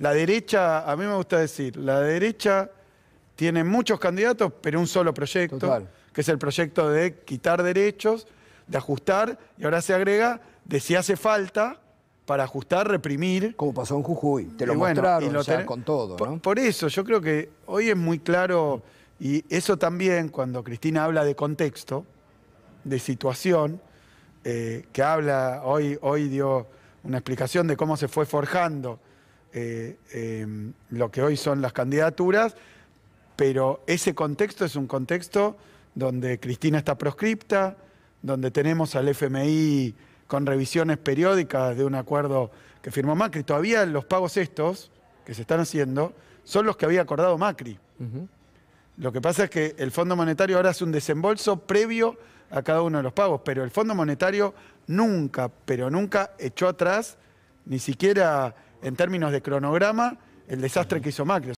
La derecha, a mí me gusta decir, la derecha tiene muchos candidatos, pero un solo proyecto, que es el proyecto de quitar derechos, de ajustar, y ahora se agrega de si hace falta para ajustar, reprimir. Como pasó en Jujuy, te lo mostraron, con todo. Por, eso, yo creo que hoy es muy claro, y eso también cuando Cristina habla de contexto, de situación, eh, que habla, hoy, hoy dio una explicación de cómo se fue forjando eh, em, lo que hoy son las candidaturas, pero ese contexto es un contexto donde Cristina está proscripta, donde tenemos al FMI con revisiones periódicas de un acuerdo que firmó Macri. Todavía los pagos estos que se están haciendo son los que había acordado Macri. Lo que pasa es que el Fondo Monetario ahora hace un desembolso previo a cada uno de los pagos, pero el Fondo Monetario nunca, pero nunca echó atrás ni siquiera en términos de cronograma, el desastre que hizo Macri.